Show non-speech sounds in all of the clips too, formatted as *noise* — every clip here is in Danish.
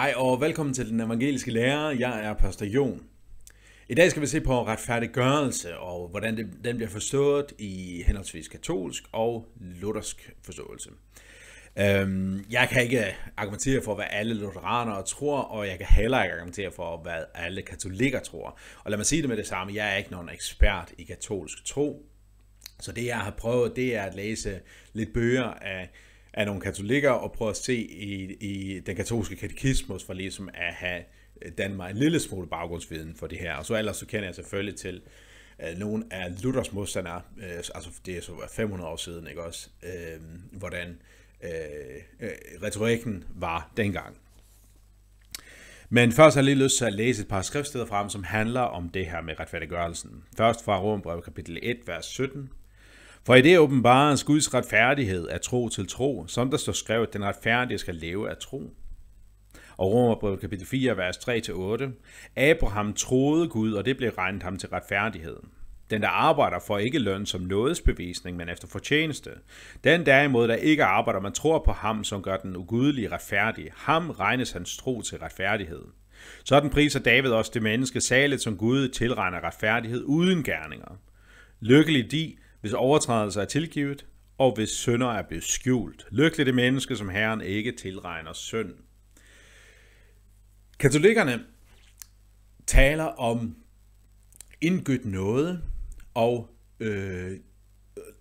Hej og velkommen til Den Evangeliske Lærer. Jeg er Pastor Jon. I dag skal vi se på retfærdiggørelse og hvordan det, den bliver forstået i henholdsvis katolsk og luthersk forståelse. Øhm, jeg kan ikke argumentere for, hvad alle lutheranere tror, og jeg kan heller ikke argumentere for, hvad alle katolikker tror. Og lad mig sige det med det samme, jeg er ikke nogen ekspert i katolsk tro, så det jeg har prøvet, det er at læse lidt bøger af af nogle katolikker og prøver at se i, i den katolske katekismus for ligesom at have danne mig en lille smule baggrundsviden for det her. Og så ellers så kender jeg selvfølgelig til øh, nogle af Luthers modstandere, øh, altså det er så 500 år siden, ikke også, øh, hvordan øh, øh, retorikken var dengang. Men først har jeg lige lyst til at læse et par skriftsteder frem, som handler om det her med retfærdiggørelsen. Først fra Rombrevet kapitel 1, vers 17, for i det åbenbares Guds retfærdighed af tro til tro, som der står skrevet, den retfærdige skal leve af tro. Og Romerbrevet kapitel 4, vers 3-8. Abraham troede Gud, og det blev regnet ham til retfærdighed. Den, der arbejder, får ikke løn som nådesbevisning, men efter fortjeneste. Den derimod, der ikke arbejder, man tror på ham, som gør den ugudelige retfærdig. Ham regnes hans tro til retfærdighed. Sådan priser David også det menneske salet, som Gud tilregner retfærdighed uden gerninger. Lykkelig de, hvis overtrædelser er tilgivet, og hvis sønder er blevet skjult. Lykkelig det menneske, som Herren ikke tilregner synd. Katolikkerne taler om indgødt noget, og øh,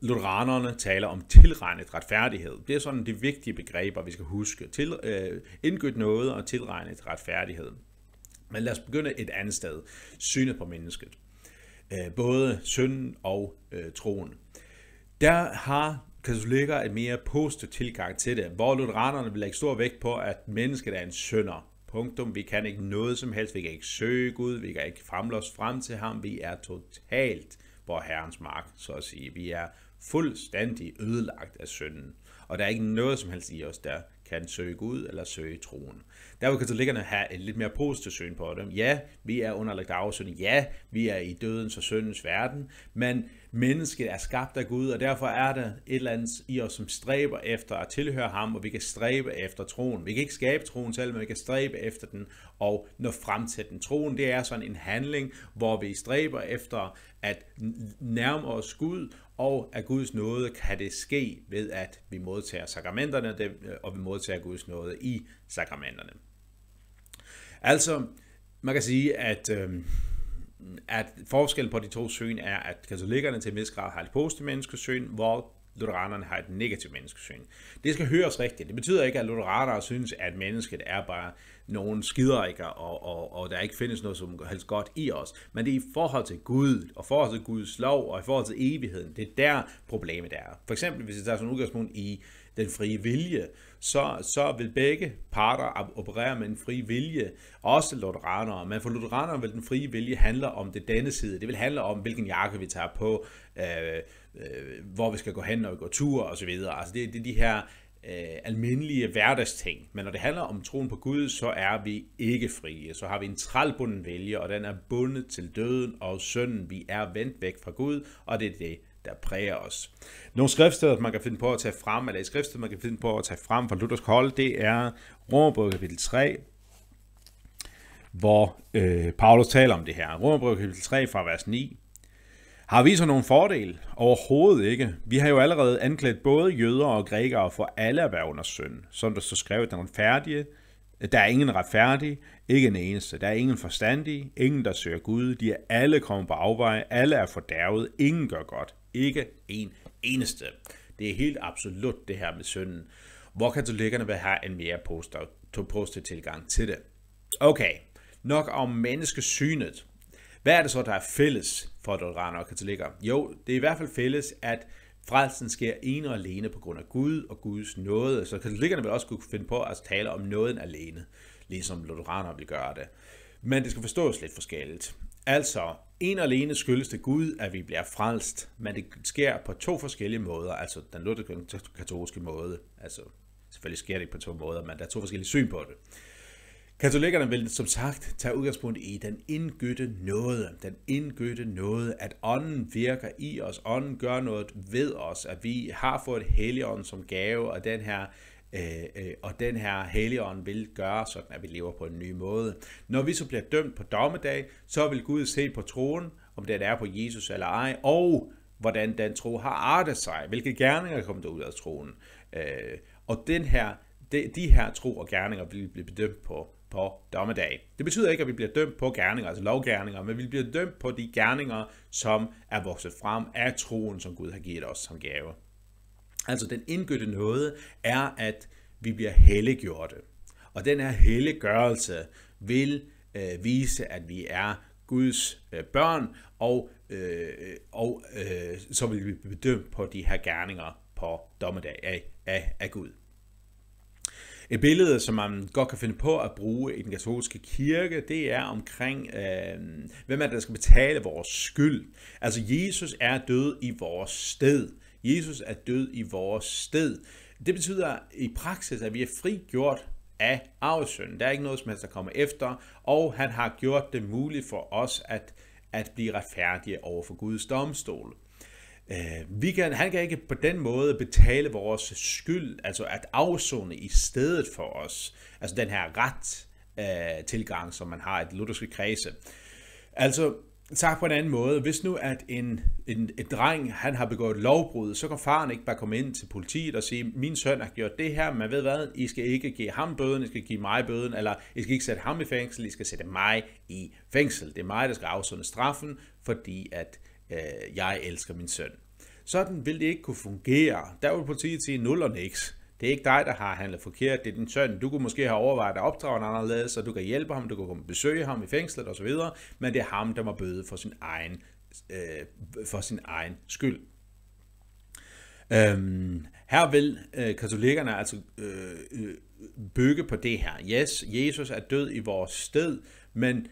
lutheranerne taler om tilregnet retfærdighed. Det er sådan de vigtige begreber, vi skal huske. Til, øh, indgødt noget og tilregnet retfærdighed. Men lad os begynde et andet sted. Synet på mennesket. Øh, både sønnen og øh, troen. Der har katolikker en mere positiv tilgang til det, hvor lutheranerne vil lægge stor vægt på, at mennesket er en sønder. Punktum. Vi kan ikke noget som helst. Vi kan ikke søge Gud. Vi kan ikke famle os frem til ham. Vi er totalt på herrens mark, så at sige. Vi er fuldstændig ødelagt af synden. Og der er ikke noget som helst i os, der kan søge Gud eller søge troen. Der vil katolikkerne have et lidt mere positivt syn på det. Ja, vi er underlagt afsøgning. Ja, vi er i dødens og syndens verden. Men mennesket er skabt af Gud, og derfor er der et eller andet i os, som stræber efter at tilhøre ham, og vi kan stræbe efter troen. Vi kan ikke skabe troen selv, men vi kan stræbe efter den og nå frem til den. Troen, det er sådan en handling, hvor vi stræber efter at nærme os Gud, og af Guds nåde kan det ske ved, at vi modtager sakramenterne, og vi modtager Guds nåde i sakramenterne. Altså, man kan sige, at øh, at forskellen på de to syn er, at katolikkerne til en vis grad har et positivt menneskesyn, hvor lutheranerne har et negativt menneskesyn. Det skal høres rigtigt. Det betyder ikke, at lutheranere synes, at mennesket er bare nogen skiderikker, og, og, og der ikke findes noget som helst godt i os. Men det er i forhold til Gud, og forhold til Guds lov, og i forhold til evigheden. Det er der problemet er. For eksempel, hvis vi tager en udgangspunkt i den frie vilje, så, så vil begge parter operere med en fri vilje, også lutheranere. Men for lutheranere vil den frie vilje handle om det denne side. Det vil handle om, hvilken jakke vi tager på, øh, øh, hvor vi skal gå hen, når vi går tur osv. Altså det, det er de her øh, almindelige hverdagsting. Men når det handler om troen på Gud, så er vi ikke frie. Så har vi en trælbunden vilje, og den er bundet til døden og synden. Vi er vendt væk fra Gud, og det er det, der præger os. Nogle skriftsteder, man kan finde på at tage frem, eller et skriftsted, man kan finde på at tage frem fra Luthers Kold, det er Romerbrevet kapitel 3, hvor øh, Paulus taler om det her. Romerbrevet kapitel 3 fra vers 9. Har vi så nogen fordel? Overhovedet ikke. Vi har jo allerede anklædt både jøder og grækere for alle at være under synd. Som der står skrevet, nogle færdige, der er ingen retfærdig, ikke en eneste. Der er ingen forstandig, ingen der søger Gud. De er alle kommet på afveje, alle er fordærvet, ingen gør godt. Ikke en eneste. Det er helt absolut det her med sønnen. Hvor lækkerne vil have en mere positiv tilgang til det. Okay, nok om menneskesynet. Hvad er det så, der er fælles for lutheraner og katolikker? Jo, det er i hvert fald fælles, at frelsen sker ene og alene på grund af Gud og Guds nåde, så katolikkerne vil også kunne finde på at tale om nåden alene, ligesom lutheraner vil gøre det. Men det skal forstås lidt forskelligt. Altså, en og alene skyldes det Gud, at vi bliver frelst, men det sker på to forskellige måder, altså den katolske måde. Altså, selvfølgelig sker det ikke på to måder, men der er to forskellige syn på det. Katolikkerne vil som sagt tage udgangspunkt i den indgytte noget. Den indgytte noget, at ånden virker i os. Ånden gør noget ved os, at vi har fået helligånden som gave, og den her Øh, øh, og den her Helligånd vil gøre sådan, at vi lever på en ny måde. Når vi så bliver dømt på dommedag, så vil Gud se på troen, om den er på Jesus eller ej, og hvordan den tro har artet sig, hvilke gerninger kommer der ud af troen. Øh, og den her, de, de her tro og gerninger vil blive bedømt på på dommedag. Det betyder ikke, at vi bliver dømt på gerninger, altså lovgerninger, men vi bliver dømt på de gerninger, som er vokset frem af troen, som Gud har givet os som gave. Altså den indgødte nåde er, at vi bliver helliggjorte. Og den her helliggørelse vil øh, vise, at vi er Guds øh, børn, og, øh, og øh, så vil vi blive bedømt på de her gerninger på dommedag af, af, af Gud. Et billede, som man godt kan finde på at bruge i den katolske kirke, det er omkring, øh, hvem er det, der skal betale vores skyld. Altså, Jesus er død i vores sted. Jesus er død i vores sted. Det betyder i praksis, at vi er frigjort af arvesynden. Der er ikke noget som helst, der kommer efter, og han har gjort det muligt for os at, at blive retfærdige over for Guds domstol. Øh, vi kan, han kan ikke på den måde betale vores skyld, altså at afsone i stedet for os. Altså den her ret øh, tilgang, som man har i det lutherske kredse. Altså, sagt på en anden måde, hvis nu at en, en, en dreng han har begået lovbrud, så kan faren ikke bare komme ind til politiet og sige, min søn har gjort det her, men ved hvad, I skal ikke give ham bøden, I skal give mig bøden, eller I skal ikke sætte ham i fængsel, I skal sætte mig i fængsel. Det er mig, der skal afsunde straffen, fordi at øh, jeg elsker min søn. Sådan vil det ikke kunne fungere. Der vil politiet sige nul og niks. Det er ikke dig, der har handlet forkert, det er din søn. Du kunne måske have overvejet at opdrage en anderledes, så du kan hjælpe ham, du kan komme og besøge ham i fængslet osv., men det er ham, der må bøde for sin egen, øh, for sin egen skyld. Øhm, her vil øh, katolikkerne altså øh, øh, bygge på det her. Yes, Jesus er død i vores sted, men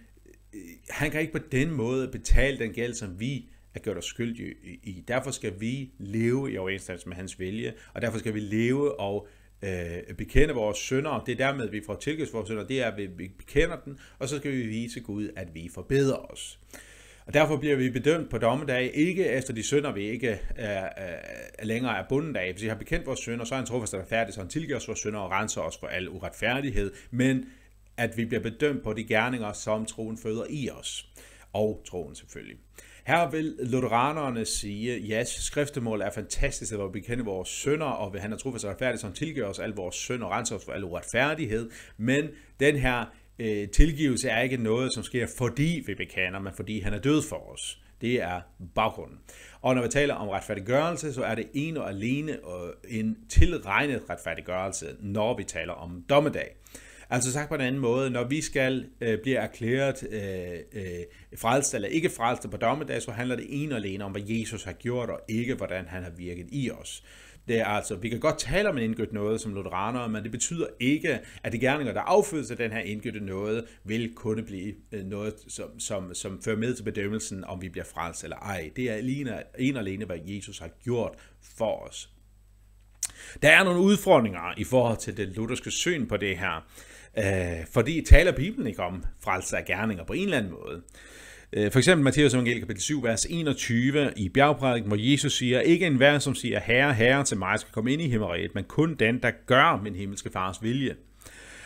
øh, han kan ikke på den måde betale den gæld, som vi har gjort os skyldige i. Derfor skal vi leve i overensstemmelse med hans vilje, og derfor skal vi leve og øh, bekende vores synder. Det er dermed, vi får tilgivet vores synder, det er, at vi bekender den, og så skal vi vise Gud, at vi forbedrer os. Og derfor bliver vi bedømt på dommedag, ikke efter de synder, vi ikke er, øh, er øh, længere er bundet af. Hvis vi har bekendt vores synder, så er han trofast og færdig, så han tilgiver os vores synder og renser os for al uretfærdighed. Men at vi bliver bedømt på de gerninger, som troen føder i os. Og troen selvfølgelig. Her vil lutheranerne sige, ja, skriftemål er fantastisk, at vi kender vores sønder, og ved han er trofast og så han tilgiver os al vores synd og renser os for al uretfærdighed. Men den her øh, tilgivelse er ikke noget, som sker fordi vi bekender, men fordi han er død for os. Det er baggrunden. Og når vi taler om retfærdiggørelse, så er det en og alene øh, en tilregnet retfærdiggørelse, når vi taler om dommedag. Altså sagt på en anden måde, når vi skal øh, blive erklæret øh, øh, frelst eller ikke frelst på dommedag, så handler det ene og alene om, hvad Jesus har gjort, og ikke hvordan han har virket i os. Det er altså, vi kan godt tale om en indgødt noget som lutheraner, men det betyder ikke, at de gerninger, der affødes af den her indgødte noget, vil kunne blive øh, noget, som, som, som fører med til bedømmelsen, om vi bliver frelst eller ej. Det er alene, en og alene, hvad Jesus har gjort for os. Der er nogle udfordringer i forhold til det lutherske syn på det her. Øh, fordi taler Bibelen ikke om frelse af gerninger på en eller anden måde. Øh, for eksempel Matteus evangeliet kapitel 7, vers 21 i bjergprædiken, hvor Jesus siger, ikke en hver, som siger, herre, herre til mig, skal komme ind i himmeriet, men kun den, der gør min himmelske fars vilje.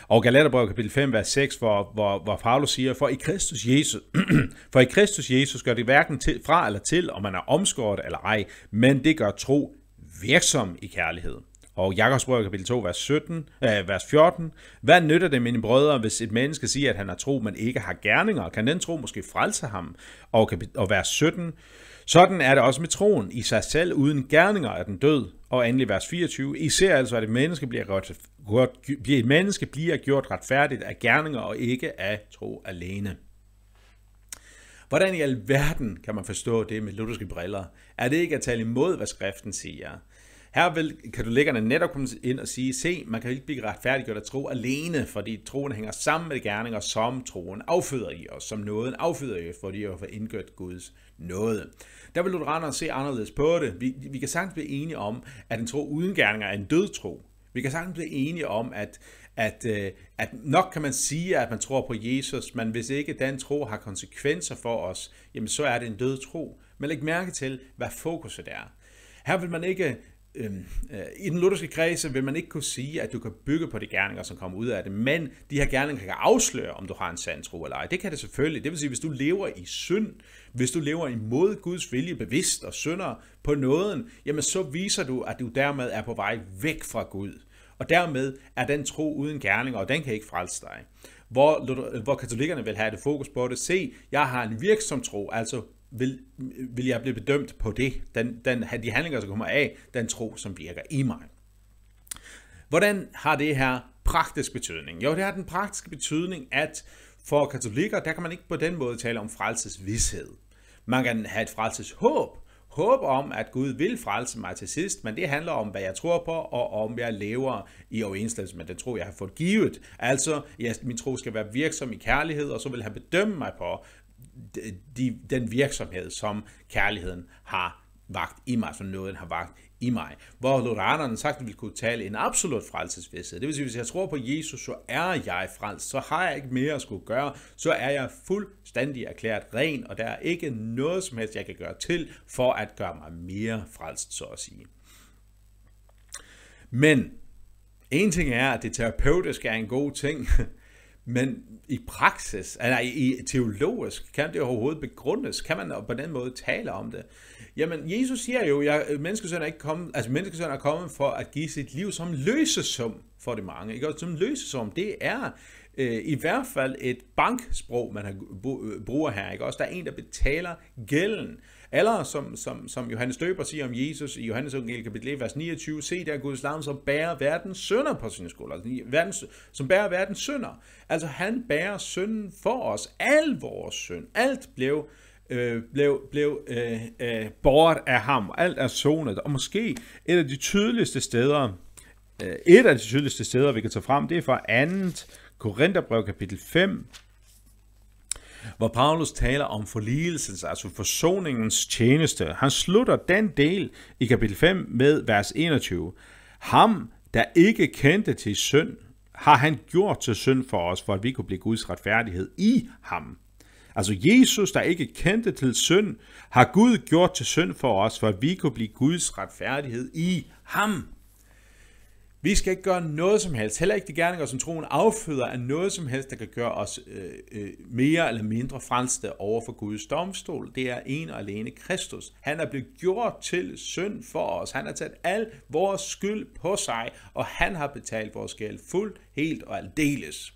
Og Galaterbrev kapitel 5, vers 6, hvor, hvor, hvor Paulus siger, for i Kristus Jesus, *clears throat* for i Kristus Jesus gør det hverken til, fra eller til, om man er omskåret eller ej, men det gør tro virksom i kærlighed. Og Jakobs brød, kapitel 2, vers, 17, øh, vers 14. Hvad nytter det, mine brødre, hvis et menneske siger, at han har tro, men ikke har gerninger? Kan den tro måske frelse ham? Og, kapit- og vers 17. Sådan er det også med troen. I sig selv uden gerninger er den død. Og endelig vers 24. I ser altså, at et menneske bliver, gjort, gjort, bliver, et menneske bliver gjort retfærdigt af gerninger og ikke af tro alene. Hvordan i alverden kan man forstå det med lutherske briller? Er det ikke at tale imod, hvad skriften siger? Her vil katolikkerne netop komme ind og sige, se, man kan ikke blive retfærdiggjort at tro alene, fordi troen hænger sammen med de gerninger, som troen afføder i, os, som nåden afføder i, os, fordi vi har indgørt Guds nåde. Der vil lutheranerne se anderledes på det. Vi, vi kan sagtens blive enige om, at en tro uden gerninger er en død tro. Vi kan sagtens blive enige om, at, at, øh, at nok kan man sige, at man tror på Jesus, men hvis ikke den tro har konsekvenser for os, jamen så er det en død tro. Men læg mærke til, hvad fokuset er. Her vil man ikke Øhm, øh, I den lutherske kredse vil man ikke kunne sige, at du kan bygge på de gerninger, som kommer ud af det, men de her gerninger kan afsløre, om du har en sand tro eller ej. Det kan det selvfølgelig. Det vil sige, hvis du lever i synd, hvis du lever imod Guds vilje bevidst og synder på nåden, jamen så viser du, at du dermed er på vej væk fra Gud. Og dermed er den tro uden gerninger, og den kan ikke frelse dig. Hvor, hvor katolikkerne vil have det fokus på det, se, jeg har en virksom tro, altså vil, vil jeg blive bedømt på det, den, den, de handlinger, som kommer af den tro, som virker i mig. Hvordan har det her praktisk betydning? Jo, det har den praktiske betydning, at for katolikker, der kan man ikke på den måde tale om frelsesvished. Man kan have et frelseshåb, håb om, at Gud vil frelse mig til sidst, men det handler om, hvad jeg tror på, og om jeg lever i overensstemmelse med den tro, jeg har fået givet. Altså, jeg, min tro skal være virksom i kærlighed, og så vil han bedømme mig på, de, den virksomhed, som kærligheden har vagt i mig, som nåden har vagt i mig. Hvor lutheranerne sagt vi kunne tale en absolut frelsesvidshed. Det vil sige, hvis jeg tror på Jesus, så er jeg frelst. Så har jeg ikke mere at skulle gøre. Så er jeg fuldstændig erklæret ren, og der er ikke noget som helst, jeg kan gøre til for at gøre mig mere frelst, så at sige. Men en ting er, at det terapeutiske er en god ting, *laughs* Men i praksis, altså i teologisk, kan det overhovedet begrundes? Kan man på den måde tale om det? Jamen, Jesus siger jo, at menneskesøn er, ikke kommet, altså, menneskesøn er kommet for at give sit liv som løsesum for de mange. Ikke? som løsesum, det er øh, i hvert fald et banksprog, man har, øh, bruger her. Ikke? Også der er en, der betaler gælden. Eller som, som, som Johannes Døber siger om Jesus i Johannes evangeliet kapitel 1, vers 29, se der Guds lam, som bærer verdens sønder på sine skulder, altså, verdens, som bærer verdens sønder. Altså han bærer synden for os, al vores synd, alt blev øh, blev, blev øh, øh, båret af ham. Alt er sonet. Og måske et af de tydeligste steder, øh, et af de tydeligste steder, vi kan tage frem, det er fra 2. Korintherbrev kapitel 5, hvor Paulus taler om forligelsens, altså forsoningens tjeneste. Han slutter den del i kapitel 5 med vers 21. Ham, der ikke kendte til synd, har han gjort til synd for os, for at vi kunne blive Guds retfærdighed i ham. Altså Jesus, der ikke kendte til synd, har Gud gjort til synd for os, for at vi kunne blive Guds retfærdighed i ham. Vi skal ikke gøre noget som helst, heller ikke de gerninger, som troen afføder af noget som helst, der kan gøre os øh, øh, mere eller mindre frelste over for Guds domstol. Det er en og alene Kristus. Han er blevet gjort til synd for os. Han har taget al vores skyld på sig, og han har betalt vores gæld fuldt, helt og aldeles.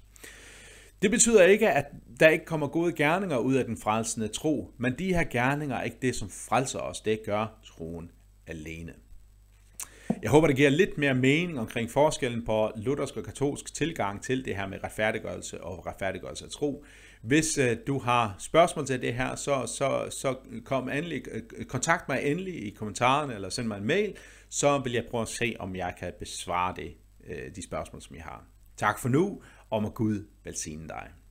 Det betyder ikke, at der ikke kommer gode gerninger ud af den frelsende tro, men de her gerninger er ikke det, som frelser os. Det gør troen alene. Jeg håber, det giver lidt mere mening omkring forskellen på luthersk og katolsk tilgang til det her med retfærdiggørelse og retfærdiggørelse af tro. Hvis øh, du har spørgsmål til det her, så, så, så kom endelig, øh, kontakt mig endelig i kommentarerne eller send mig en mail, så vil jeg prøve at se, om jeg kan besvare det, øh, de spørgsmål, som I har. Tak for nu, og må Gud velsigne dig.